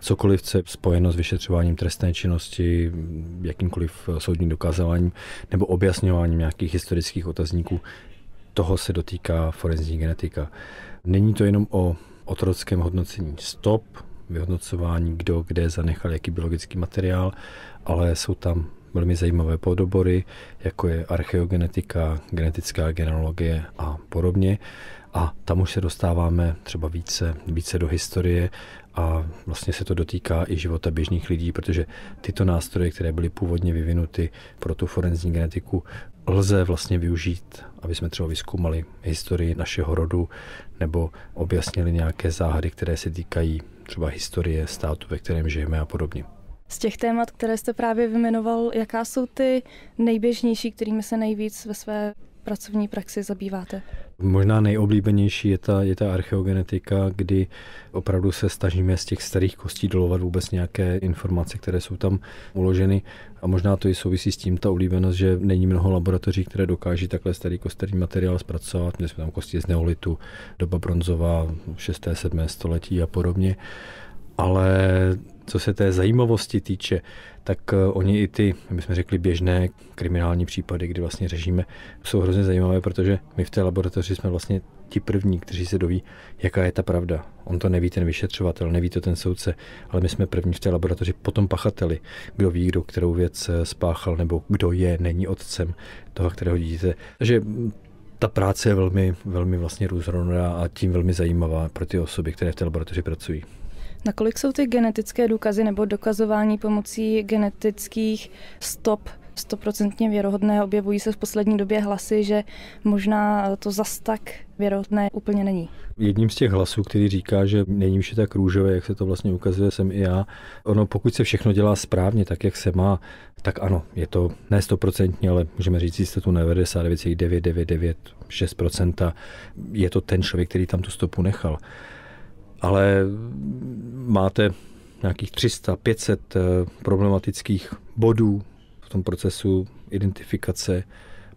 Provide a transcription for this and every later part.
cokoliv, co je spojeno s vyšetřováním trestné činnosti, jakýmkoliv eh, soudním dokazováním nebo objasňováním nějakých historických otazníků, toho se dotýká forenzní genetika. Není to jenom o otrockém hodnocení stop, vyhodnocování, kdo kde zanechal jaký biologický materiál, ale jsou tam velmi zajímavé podobory, jako je archeogenetika, genetická genealogie a podobně. A tam už se dostáváme třeba více, více do historie a vlastně se to dotýká i života běžných lidí, protože tyto nástroje, které byly původně vyvinuty pro tu forenzní genetiku, lze vlastně využít, aby jsme třeba vyskoumali historii našeho rodu nebo objasnili nějaké záhady, které se týkají třeba historie státu, ve kterém žijeme a podobně. Z těch témat, které jste právě vymenoval, jaká jsou ty nejběžnější, kterými se nejvíc ve své pracovní praxi zabýváte? Možná nejoblíbenější je ta, je ta archeogenetika, kdy opravdu se snažíme z těch starých kostí dolovat vůbec nějaké informace, které jsou tam uloženy. A možná to i souvisí s tím ta oblíbenost, že není mnoho laboratoří, které dokáží takhle starý kosterní materiál zpracovat. Měli jsme tam kosti z neolitu, doba bronzová, 6. 7. století a podobně ale co se té zajímavosti týče, tak eh, oni i ty, my jsme řekli, běžné kriminální případy, kdy vlastně řešíme, jsou hrozně zajímavé, protože my v té laboratoři jsme vlastně ti první, kteří se doví, jaká je ta pravda. On to neví ten vyšetřovatel, neví to ten soudce, ale my jsme první v té laboratoři potom pachateli, kdo ví, kdo kterou věc eh, spáchal, nebo kdo je, není otcem toho, kterého dítěte. Takže mm, ta práce je velmi, velmi vlastně různorodá a tím velmi zajímavá pro ty osoby, které v té laboratoři pracují. Nakolik jsou ty genetické důkazy nebo dokazování pomocí genetických stop stoprocentně věrohodné. Objevují se v poslední době hlasy, že možná to zas tak věrohodné úplně není. Jedním z těch hlasů, který říká, že není vše tak růžové, jak se to vlastně ukazuje, jsem i já. Ono, pokud se všechno dělá správně, tak jak se má, tak ano, je to ne stoprocentně, ale můžeme říct, že tu na 99,9996%. Je to ten člověk, který tam tu stopu nechal ale máte nějakých 300, 500 eh, problematických bodů v tom procesu identifikace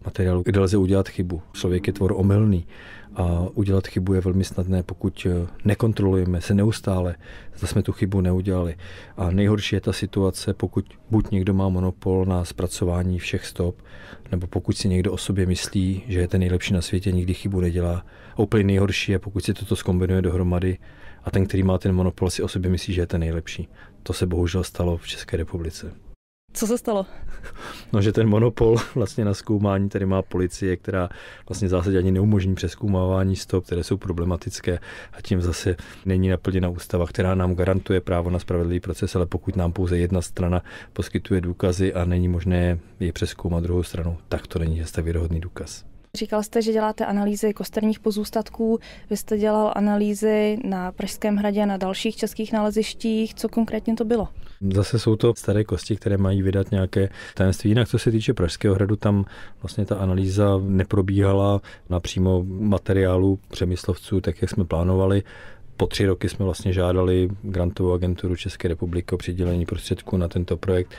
materiálu, kde lze udělat chybu. Člověk je tvor omylný a udělat chybu je velmi snadné, pokud eh, nekontrolujeme se neustále, zda jsme tu chybu neudělali. A nejhorší je ta situace, pokud buď někdo má monopol na zpracování všech stop, nebo pokud si někdo o sobě myslí, že je ten nejlepší na světě, nikdy chybu nedělá. A úplně nejhorší je, pokud si toto skombinuje dohromady a ten, který má ten monopol, si o sobě myslí, že je ten nejlepší. To se bohužel stalo v České republice. Co se stalo? No, že ten monopol vlastně na zkoumání tady má policie, která vlastně zásadě ani neumožní přeskoumávání stop, které jsou problematické a tím zase není naplněna ústava, která nám garantuje právo na spravedlivý proces, ale pokud nám pouze jedna strana poskytuje důkazy a není možné je přeskoumat druhou stranu, tak to není zase tak důkaz. Říkal jste, že děláte analýzy kosterních pozůstatků, vy jste dělal analýzy na Pražském hradě a na dalších českých nalezištích. Co konkrétně to bylo? Zase jsou to staré kosti, které mají vydat nějaké tajemství. Jinak, co se týče Pražského hradu, tam vlastně ta analýza neprobíhala na přímo materiálu přemyslovců, tak jak jsme plánovali po tři roky jsme vlastně žádali grantovou agenturu České republiky o přidělení prostředků na tento projekt.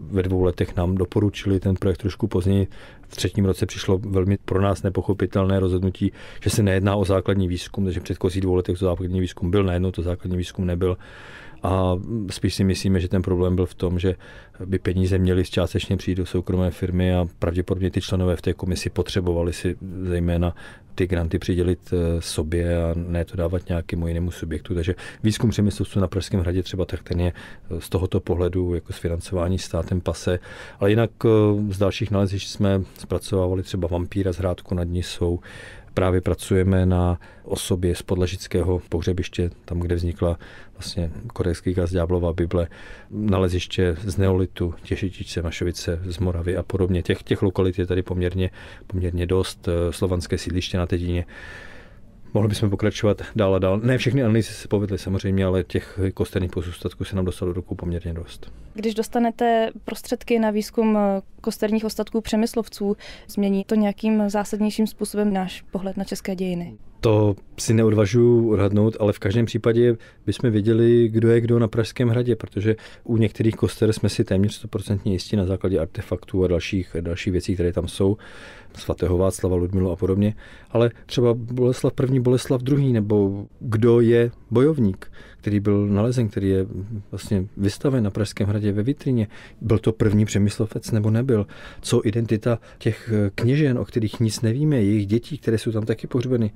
Ve dvou letech nám doporučili ten projekt trošku později. V třetím roce přišlo velmi pro nás nepochopitelné rozhodnutí, že se nejedná o základní výzkum, takže předchozí dvou letech to základní výzkum byl, najednou to základní výzkum nebyl. A spíš si myslíme, že ten problém byl v tom, že by peníze měly částečně přijít do soukromé firmy a pravděpodobně ty členové v té komisi potřebovali si zejména ty granty přidělit eh, sobě a ne to dávat nějakému jinému subjektu. Takže výzkum přemyslovců na Pražském hradě třeba tak ten je eh, z tohoto pohledu jako s financování státem pase. Ale jinak eh, z dalších nalezišť jsme zpracovávali třeba vampíra z Hrádku nad Nisou, právě pracujeme na osobě z podlažického pohřebiště, tam, kde vznikla vlastně korejský gaz Ďáblova Bible, naleziště z Neolitu, Těšitičce, Mašovice, z Moravy a podobně. Těch, těch lokalit je tady poměrně, poměrně dost. Eh, slovanské sídliště na Tedině Mohli bychom pokračovat dál a dál. Ne všechny analýzy se povedly samozřejmě, ale těch kosterních pozůstatků se nám dostalo do ruku poměrně dost. Když dostanete prostředky na výzkum eh, kosterních ostatků přemyslovců, změní to nějakým zásadnějším způsobem náš pohled na české dějiny? To si neodvažuji odhadnout, ale v každém případě bychom věděli, kdo je kdo na Pražském hradě, protože u některých koster jsme si téměř 100% jistí na základě artefaktů a dalších, dalších věcí, které tam jsou, svatého Václava, Ludmilu a podobně, ale třeba Boleslav I., Boleslav II., nebo kdo je bojovník, který byl nalezen, který je vlastně vystaven na Pražském hradě ve vitrině. Byl to první Přemyslovec nebo nebyl? Co identita těch kněžen, o kterých nic nevíme, jejich dětí, které jsou tam taky pohřbeny?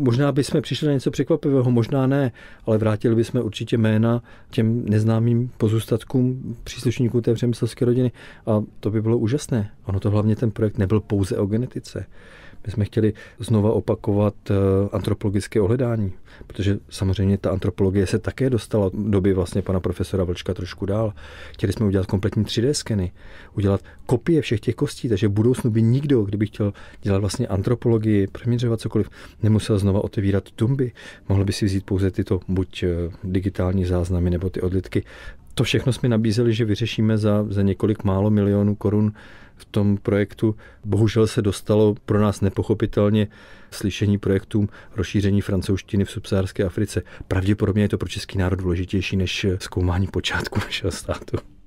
Možná bychom přišli na něco překvapivého, možná ne, ale vrátili bychom určitě jména těm neznámým pozůstatkům příslušníků té přemyslovské rodiny. A to by bylo úžasné. Ono to hlavně ten projekt nebyl pouze o genetice. My jsme chtěli znova opakovat eh, antropologické ohledání, protože samozřejmě ta antropologie se také dostala doby vlastně pana profesora Vlčka trošku dál. Chtěli jsme udělat kompletní 3D skeny, udělat kopie všech těch kostí, takže v budoucnu by nikdo, kdyby chtěl dělat vlastně antropologii, přeměřovat cokoliv, nemusel znova otevírat tumby. Mohl by si vzít pouze tyto buď eh, digitální záznamy nebo ty odlitky to všechno jsme nabízeli, že vyřešíme za, za několik málo milionů korun v tom projektu. Bohužel se dostalo pro nás nepochopitelně slyšení projektům rozšíření francouzštiny v subsaharské Africe. Pravděpodobně je to pro český národ důležitější než zkoumání počátku našeho státu.